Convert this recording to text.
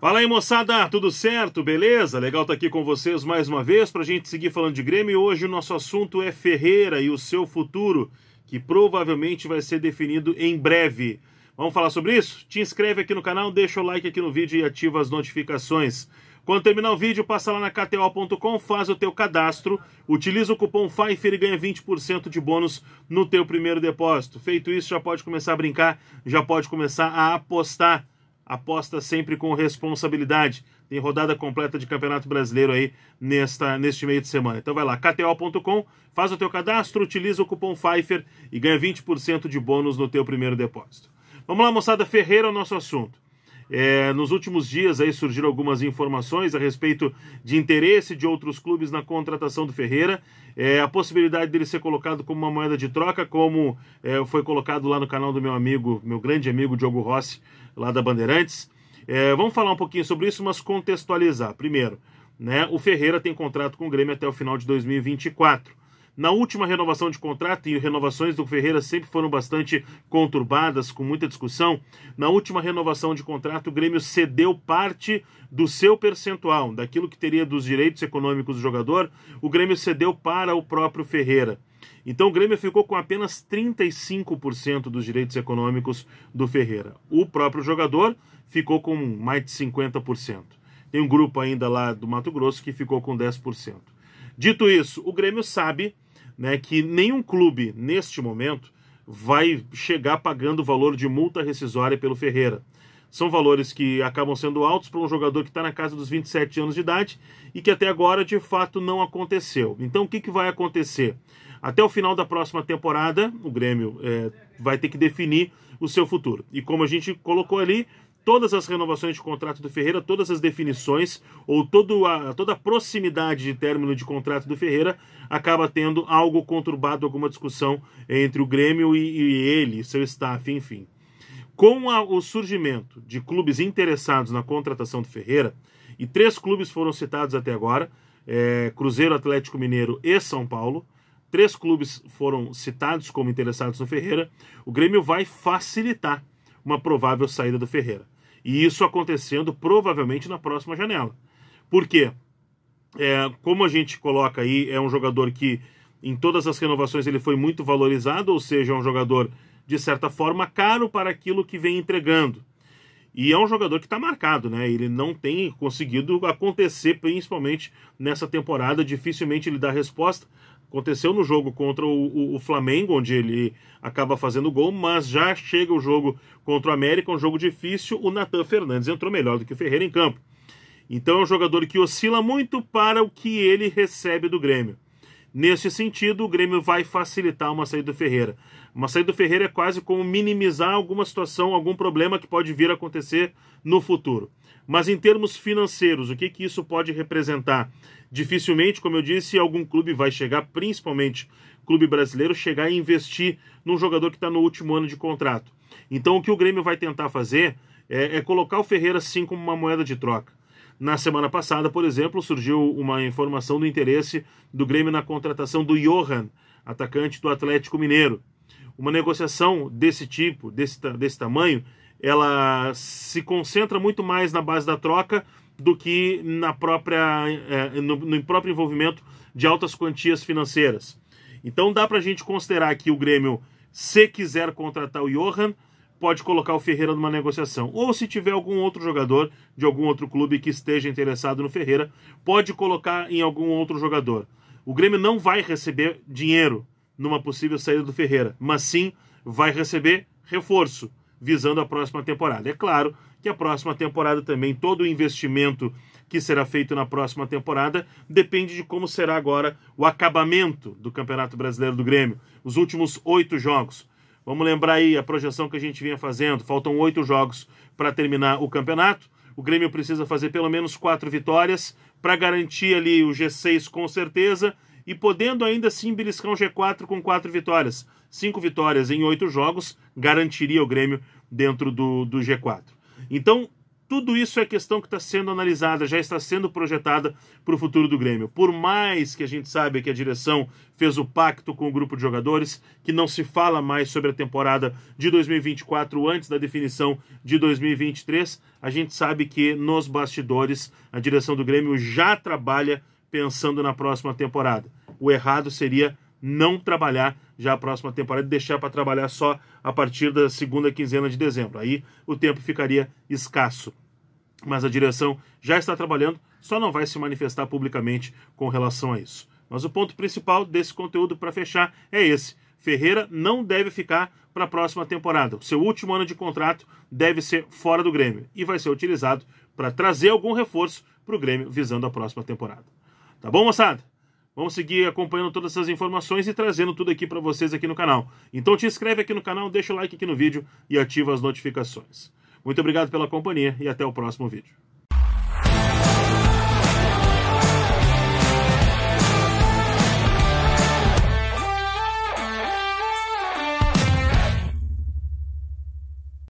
Fala aí moçada, tudo certo? Beleza? Legal estar tá aqui com vocês mais uma vez para a gente seguir falando de Grêmio. Hoje o nosso assunto é Ferreira e o seu futuro, que provavelmente vai ser definido em breve. Vamos falar sobre isso? Te inscreve aqui no canal, deixa o like aqui no vídeo e ativa as notificações. Quando terminar o vídeo, passa lá na KTO.com, faz o teu cadastro, utiliza o cupom FIFER e ganha 20% de bônus no teu primeiro depósito. Feito isso, já pode começar a brincar, já pode começar a apostar aposta sempre com responsabilidade. Tem rodada completa de Campeonato Brasileiro aí nesta, neste meio de semana. Então vai lá, kto.com, faz o teu cadastro, utiliza o cupom Pfeiffer e ganha 20% de bônus no teu primeiro depósito. Vamos lá, moçada Ferreira, o nosso assunto. É, nos últimos dias aí surgiram algumas informações a respeito de interesse de outros clubes na contratação do Ferreira, é, a possibilidade dele ser colocado como uma moeda de troca, como é, foi colocado lá no canal do meu amigo, meu grande amigo Diogo Rossi, lá da Bandeirantes. É, vamos falar um pouquinho sobre isso, mas contextualizar. Primeiro, né, o Ferreira tem contrato com o Grêmio até o final de 2024. Na última renovação de contrato, e renovações do Ferreira sempre foram bastante conturbadas, com muita discussão, na última renovação de contrato, o Grêmio cedeu parte do seu percentual, daquilo que teria dos direitos econômicos do jogador, o Grêmio cedeu para o próprio Ferreira. Então o Grêmio ficou com apenas 35% dos direitos econômicos do Ferreira. O próprio jogador ficou com mais de 50%. Tem um grupo ainda lá do Mato Grosso que ficou com 10%. Dito isso, o Grêmio sabe né, que nenhum clube, neste momento, vai chegar pagando o valor de multa rescisória pelo Ferreira. São valores que acabam sendo altos para um jogador que está na casa dos 27 anos de idade e que até agora de fato não aconteceu. Então o que, que vai acontecer? Até o final da próxima temporada, o Grêmio é, vai ter que definir o seu futuro. E como a gente colocou ali, todas as renovações de contrato do Ferreira, todas as definições ou todo a, toda a proximidade de término de contrato do Ferreira acaba tendo algo conturbado, alguma discussão entre o Grêmio e, e ele, seu staff, enfim. Com a, o surgimento de clubes interessados na contratação do Ferreira, e três clubes foram citados até agora: é, Cruzeiro, Atlético Mineiro e São Paulo. Três clubes foram citados como interessados no Ferreira. O Grêmio vai facilitar uma provável saída do Ferreira. E isso acontecendo provavelmente na próxima janela. Por quê? É, como a gente coloca aí, é um jogador que em todas as renovações ele foi muito valorizado, ou seja, é um jogador de certa forma caro para aquilo que vem entregando. E é um jogador que está marcado, né? Ele não tem conseguido acontecer, principalmente nessa temporada. Dificilmente ele dá resposta. Aconteceu no jogo contra o, o, o, Flamengo, onde ele acaba fazendo gol, mas já chega o jogo contra o América, um jogo difícil. O Natan Fernandes entrou melhor do que o Ferreira em campo. Então é um jogador que oscila muito para o que ele recebe do Grêmio. Neste sentido, o Grêmio vai facilitar uma saída do Ferreira. Uma saída do Ferreira é quase como minimizar alguma situação, algum problema que pode vir a acontecer no futuro. Mas em termos financeiros, o que, que isso pode representar? Dificilmente, como eu disse, algum clube vai chegar, principalmente clube brasileiro, chegar e investir num jogador que está no último ano de contrato. Então o que o Grêmio vai tentar fazer é, é colocar o Ferreira sim como uma moeda de troca. Na semana passada, por exemplo, surgiu uma informação do interesse do Grêmio na contratação do Johan, atacante do Atlético Mineiro. Uma negociação desse tipo, desse, desse tamanho, ela se concentra muito mais na base da troca do que na própria, eh, no, no, próprio envolvimento de altas quantias financeiras. Então dá para a gente considerar que o Grêmio, se quiser contratar o Johan, pode colocar o Ferreira numa negociação. Ou se tiver algum outro jogador de algum outro clube que esteja interessado no Ferreira, pode colocar em algum outro jogador. O Grêmio não vai receber dinheiro numa possível saída do Ferreira, mas sim vai receber reforço visando a próxima temporada. É claro que a próxima temporada também, todo o investimento que será feito na próxima temporada depende de como será agora o acabamento do Campeonato Brasileiro do Grêmio, os últimos oito jogos. Vamos lembrar aí a projeção que a gente vinha fazendo. Faltam oito jogos para terminar o campeonato. O Grêmio precisa fazer pelo menos quatro vitórias para garantir ali o G6 com certeza e podendo ainda assim beliscar um G4 com quatro vitórias. Cinco vitórias em oito jogos garantiria o Grêmio dentro do, do G4. Então, tudo isso é questão que está sendo analisada, já está sendo projetada para o futuro do Grêmio. Por mais que a gente saiba que a direção fez o pacto com o grupo de jogadores, que não se fala mais sobre a temporada de 2024 antes da definição de 2023, a gente sabe que nos bastidores a direção do Grêmio já trabalha pensando na próxima temporada o errado seria não trabalhar já a próxima temporada e deixar para trabalhar só a partir da segunda quinzena de dezembro. Aí o tempo ficaria escasso. Mas a direção já está trabalhando, só não vai se manifestar publicamente com relação a isso. Mas o ponto principal desse conteúdo para fechar é esse. Ferreira não deve ficar para a próxima temporada. O seu último ano de contrato deve ser fora do Grêmio e vai ser utilizado para trazer algum reforço para o Grêmio visando a próxima temporada. Tá bom, moçada? Vamos seguir acompanhando todas essas informações e trazendo tudo aqui para vocês aqui no canal. Então te inscreve aqui no canal, deixa o like aqui no vídeo e ativa as notificações. Muito obrigado pela companhia e até o próximo vídeo.